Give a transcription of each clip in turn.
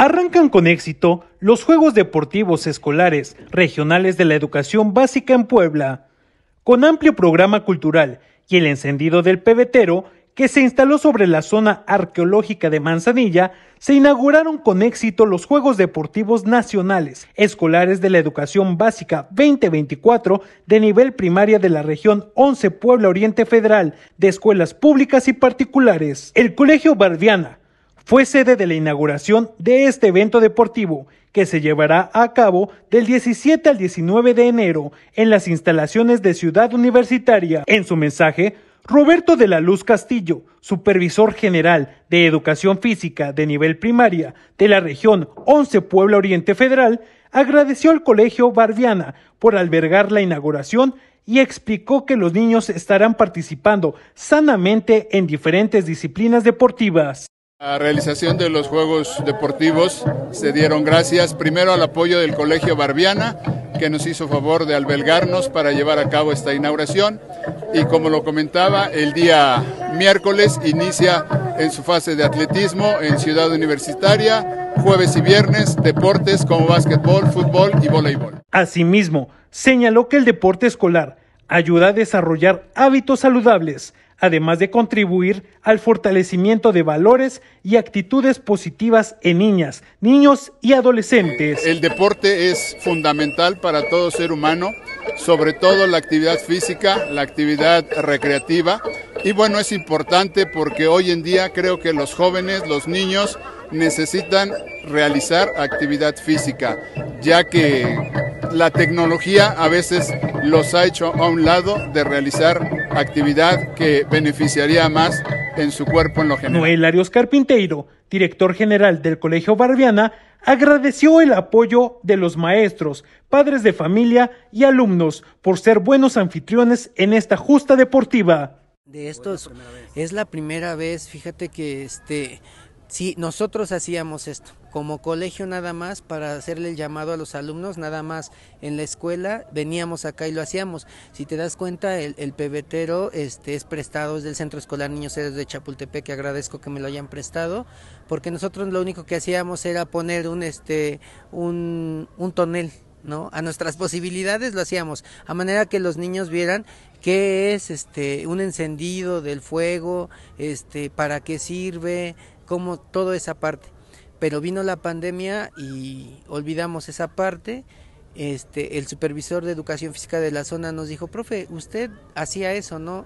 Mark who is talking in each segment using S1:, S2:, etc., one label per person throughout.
S1: Arrancan con éxito los Juegos Deportivos Escolares Regionales de la Educación Básica en Puebla, con amplio programa cultural y el encendido del pebetero que se instaló sobre la zona arqueológica de Manzanilla, se inauguraron con éxito los Juegos Deportivos Nacionales Escolares de la Educación Básica 2024 de nivel primaria de la región 11 Puebla Oriente Federal de Escuelas Públicas y Particulares. El Colegio Bardiana fue sede de la inauguración de este evento deportivo que se llevará a cabo del 17 al 19 de enero en las instalaciones de Ciudad Universitaria. En su mensaje, Roberto de la Luz Castillo, supervisor general de educación física de nivel primaria de la región 11 Puebla Oriente Federal, agradeció al Colegio Barbiana por albergar la inauguración y explicó que los niños estarán participando sanamente en diferentes disciplinas deportivas.
S2: La realización de los Juegos Deportivos se dieron gracias primero al apoyo del Colegio Barbiana, que nos hizo favor de albergarnos para llevar a cabo esta inauguración. Y como lo comentaba, el día miércoles inicia en su fase de atletismo en Ciudad Universitaria, jueves y viernes, deportes como básquetbol, fútbol y voleibol. Asimismo,
S1: señaló que el deporte escolar ayuda a desarrollar hábitos saludables además de contribuir al fortalecimiento de valores y actitudes positivas en
S2: niñas, niños y adolescentes. Eh, el deporte es fundamental para todo ser humano, sobre todo la actividad física, la actividad recreativa. Y bueno, es importante porque hoy en día creo que los jóvenes, los niños, necesitan realizar actividad física, ya que la tecnología a veces los ha hecho a un lado de realizar actividad que beneficiaría más en su cuerpo en lo general. Noel Arios Carpinteiro, director general del Colegio
S1: Barbiana, agradeció el apoyo de los maestros, padres de familia y alumnos por ser buenos anfitriones en esta justa deportiva.
S3: De estos es la primera vez, fíjate que este Sí, nosotros hacíamos esto, como colegio nada más, para hacerle el llamado a los alumnos, nada más en la escuela, veníamos acá y lo hacíamos. Si te das cuenta, el, pebetero este, es prestado, es del Centro Escolar Niños Héroes de Chapultepec, que agradezco que me lo hayan prestado, porque nosotros lo único que hacíamos era poner un, este, un, un tonel, ¿no? A nuestras posibilidades lo hacíamos, a manera que los niños vieran qué es este un encendido del fuego, este para qué sirve, como toda esa parte. Pero vino la pandemia y olvidamos esa parte. Este, el supervisor de educación física de la zona nos dijo, profe, usted hacía eso, ¿no?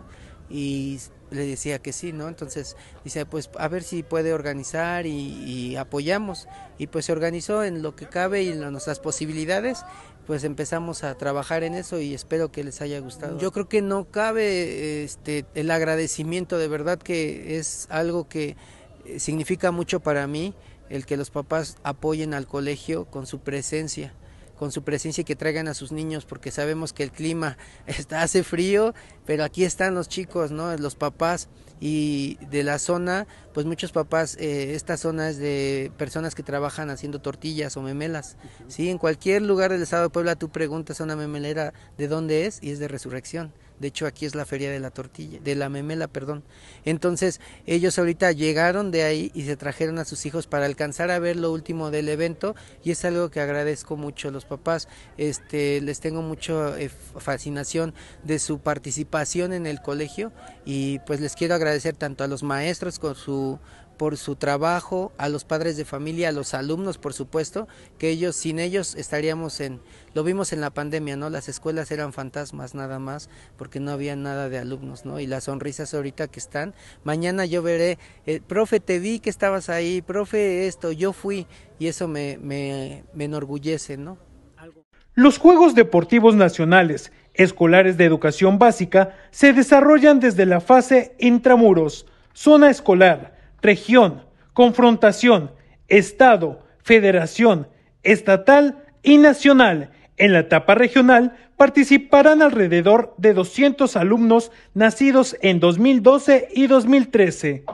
S3: Y le decía que sí, ¿no? Entonces dice, pues a ver si puede organizar y, apoyamos. Y pues se organizó en lo que cabe y en nuestras posibilidades, pues empezamos a trabajar en eso y espero que les haya gustado. Yo creo que no cabe este, el agradecimiento de verdad que es algo que eh, significa mucho para mí el que los papás apoyen al colegio con su presencia con su presencia y que traigan a sus niños, porque sabemos que el clima está, hace frío, pero aquí están los chicos, ¿no? Los papás y de la zona, pues muchos papás, eh, esta zona es de personas que trabajan haciendo tortillas o memelas, En cualquier lugar del estado de Puebla tú preguntas a una memelera de dónde es y es de resurrección. De hecho, aquí es la feria de la tortilla, de la memela, perdón. Entonces, ellos ahorita llegaron de ahí y se trajeron a sus hijos para alcanzar a ver lo último del evento y es algo que agradezco mucho a los papás. Este, les tengo mucha eh, fascinación de su participación en el colegio y pues les quiero agradecer tanto a los maestros con su por su trabajo, a los padres de familia, a los alumnos, por supuesto, que ellos, sin ellos estaríamos en, lo vimos en la pandemia, ¿no? Las escuelas eran fantasmas nada más, porque no había nada de alumnos, ¿no? Y las sonrisas ahorita que están, mañana yo veré, eh, profe, te vi que estabas ahí, profe, esto, yo fui, y eso me, me, me enorgullece, ¿no?
S1: Los Juegos Deportivos Nacionales, escolares de educación básica, se desarrollan desde la fase intramuros, zona escolar, región, confrontación, Estado, Federación, Estatal y Nacional. En la etapa regional participarán alrededor de 200 alumnos nacidos en 2012 y 2013.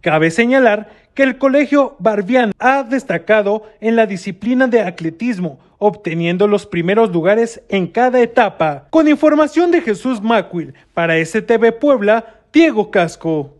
S1: Cabe señalar que el Colegio Barbián ha destacado en la disciplina de atletismo, obteniendo los primeros lugares en cada etapa. Con información de Jesús Macuil, para STV Puebla, Diego Casco.